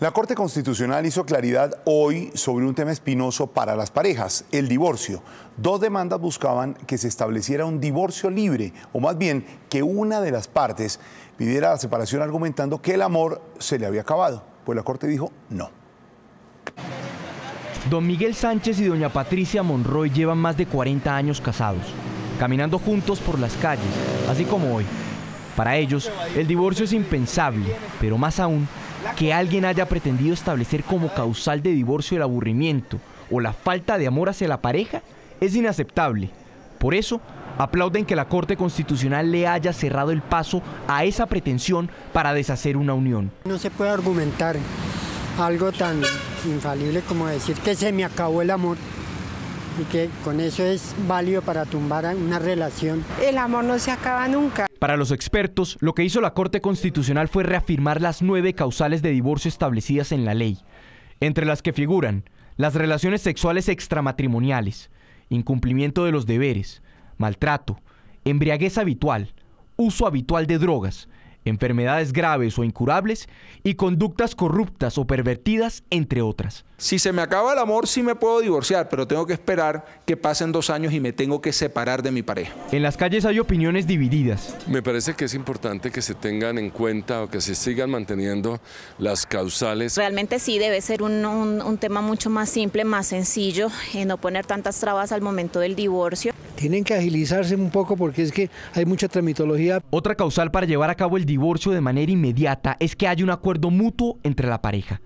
La Corte Constitucional hizo claridad hoy sobre un tema espinoso para las parejas, el divorcio. Dos demandas buscaban que se estableciera un divorcio libre, o más bien que una de las partes pidiera la separación argumentando que el amor se le había acabado. Pues la Corte dijo no. Don Miguel Sánchez y doña Patricia Monroy llevan más de 40 años casados, caminando juntos por las calles, así como hoy. Para ellos, el divorcio es impensable, pero más aún que alguien haya pretendido establecer como causal de divorcio el aburrimiento o la falta de amor hacia la pareja es inaceptable. Por eso, aplauden que la Corte Constitucional le haya cerrado el paso a esa pretensión para deshacer una unión. No se puede argumentar algo tan infalible como decir que se me acabó el amor y que con eso es válido para tumbar una relación. El amor no se acaba nunca. Para los expertos, lo que hizo la Corte Constitucional fue reafirmar las nueve causales de divorcio establecidas en la ley, entre las que figuran las relaciones sexuales extramatrimoniales, incumplimiento de los deberes, maltrato, embriaguez habitual, uso habitual de drogas, enfermedades graves o incurables y conductas corruptas o pervertidas, entre otras. Si se me acaba el amor, sí me puedo divorciar, pero tengo que esperar que pasen dos años y me tengo que separar de mi pareja. En las calles hay opiniones divididas. Me parece que es importante que se tengan en cuenta o que se sigan manteniendo las causales. Realmente sí debe ser un, tema mucho más simple, más sencillo, eh, no poner tantas trabas al momento del divorcio. Tienen que agilizarse un poco porque es que hay mucha tramitología. Otra causal para llevar a cabo el divorcio de manera inmediata es que hay un acuerdo mutuo entre la pareja.